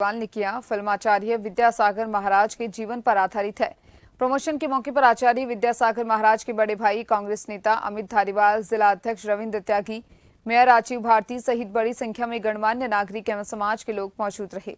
भगवान ने किया फिल्म आचार्य विद्यासागर महाराज के जीवन पर आधारित है प्रमोशन के मौके पर आचार्य विद्यासागर महाराज के बड़े भाई कांग्रेस नेता अमित धारीवाल जिला अध्यक्ष रविंद्र त्यागी मेयर राजीव भारती सहित बड़ी संख्या में गणमान्य नागरिक एवं समाज के लोग मौजूद रहे